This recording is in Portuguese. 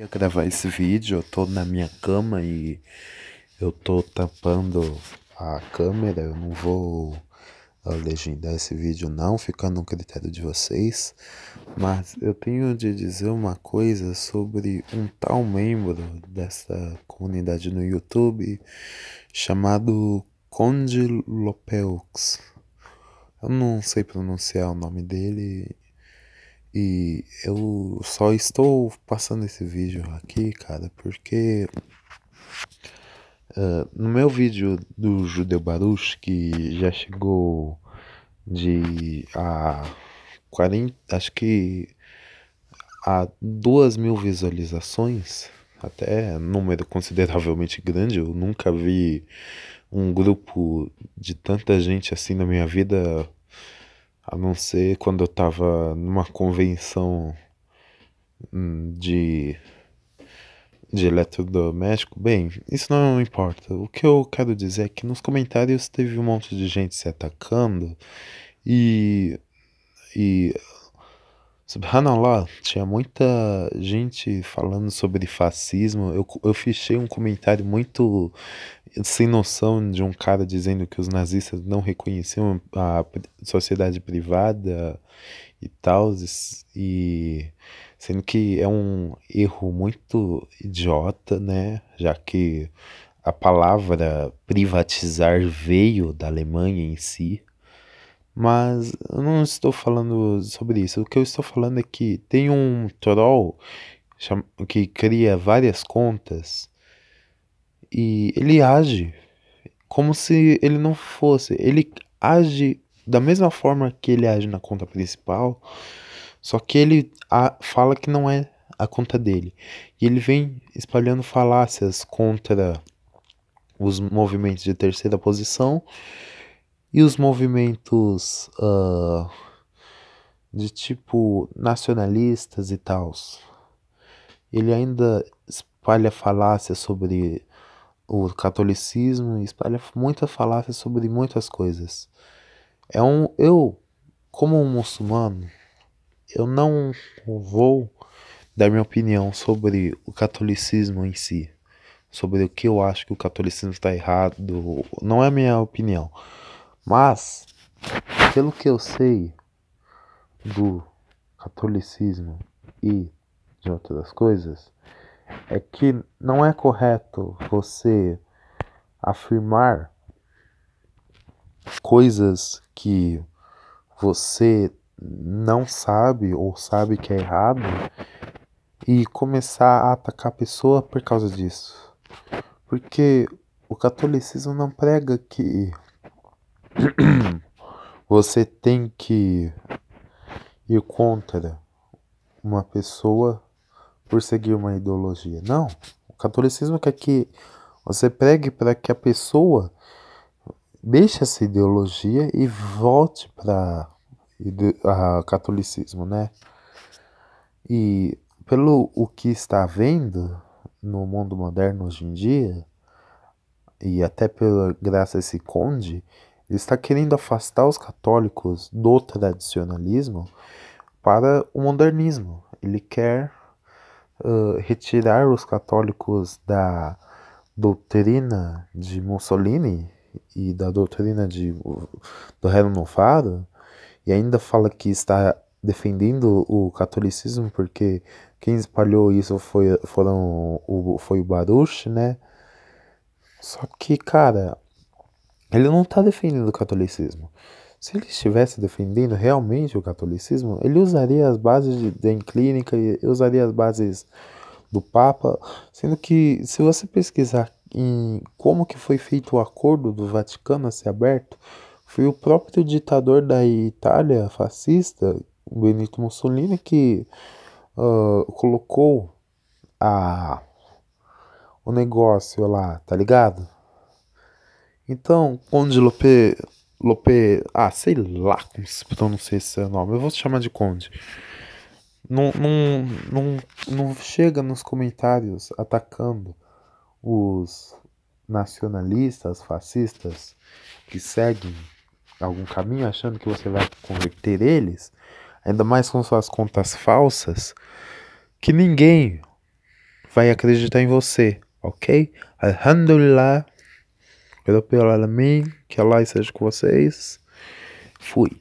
ia gravar esse vídeo, eu tô na minha cama e eu tô tampando a câmera, eu não vou ah, legendar esse vídeo não, ficando no critério de vocês, mas eu tenho de dizer uma coisa sobre um tal membro dessa comunidade no YouTube chamado Conde Lopeux. Eu não sei pronunciar o nome dele, e eu só estou passando esse vídeo aqui, cara, porque uh, no meu vídeo do Judeu Baruch, que já chegou de a 40, acho que a 2 mil visualizações, até número consideravelmente grande, eu nunca vi um grupo de tanta gente assim na minha vida a não ser quando eu estava numa convenção hum, de, de eletrodoméstico. Bem, isso não importa. O que eu quero dizer é que nos comentários teve um monte de gente se atacando e, e Subhanallah, tinha muita gente falando sobre fascismo. Eu, eu fechei um comentário muito sem noção de um cara dizendo que os nazistas não reconheciam a sociedade privada e tal, e sendo que é um erro muito idiota, né? Já que a palavra privatizar veio da Alemanha em si, mas eu não estou falando sobre isso. O que eu estou falando é que tem um troll que cria várias contas e ele age como se ele não fosse. Ele age da mesma forma que ele age na conta principal, só que ele fala que não é a conta dele. E ele vem espalhando falácias contra os movimentos de terceira posição e os movimentos uh, de tipo nacionalistas e tals. Ele ainda espalha falácia sobre o catolicismo e espalha muita falácia sobre muitas coisas. É um eu como um muçulmano, eu não vou dar minha opinião sobre o catolicismo em si, sobre o que eu acho que o catolicismo está errado, não é minha opinião. Mas, pelo que eu sei do catolicismo e de outras coisas, é que não é correto você afirmar coisas que você não sabe ou sabe que é errado e começar a atacar a pessoa por causa disso. Porque o catolicismo não prega que você tem que ir contra uma pessoa por seguir uma ideologia. Não. O catolicismo quer que você pregue para que a pessoa deixe essa ideologia e volte para o catolicismo, né? E pelo o que está havendo no mundo moderno hoje em dia, e até pela graça a esse conde, ele está querendo afastar os católicos do tradicionalismo para o modernismo. Ele quer uh, retirar os católicos da doutrina de Mussolini e da doutrina de, do Renovado e ainda fala que está defendendo o catolicismo porque quem espalhou isso foi, foram, o, foi o Baruch, né? Só que, cara, ele não está defendendo o catolicismo. Se ele estivesse defendendo realmente o catolicismo, ele usaria as bases de, da enclínica e usaria as bases do Papa, sendo que se você pesquisar em como que foi feito o acordo do Vaticano a ser aberto, foi o próprio ditador da Itália fascista, Benito Mussolini, que uh, colocou a, o negócio lá, tá ligado? Então, Conde Lope. Lope. Ah, sei lá como se pronuncia esse nome. Eu vou chamar de Conde. Não, não, não, não chega nos comentários atacando os nacionalistas, fascistas que seguem algum caminho achando que você vai converter eles, ainda mais com suas contas falsas, que ninguém vai acreditar em você, ok? Alhamdulillah, eu dou pela mim, que Allah esteja com vocês. Fui.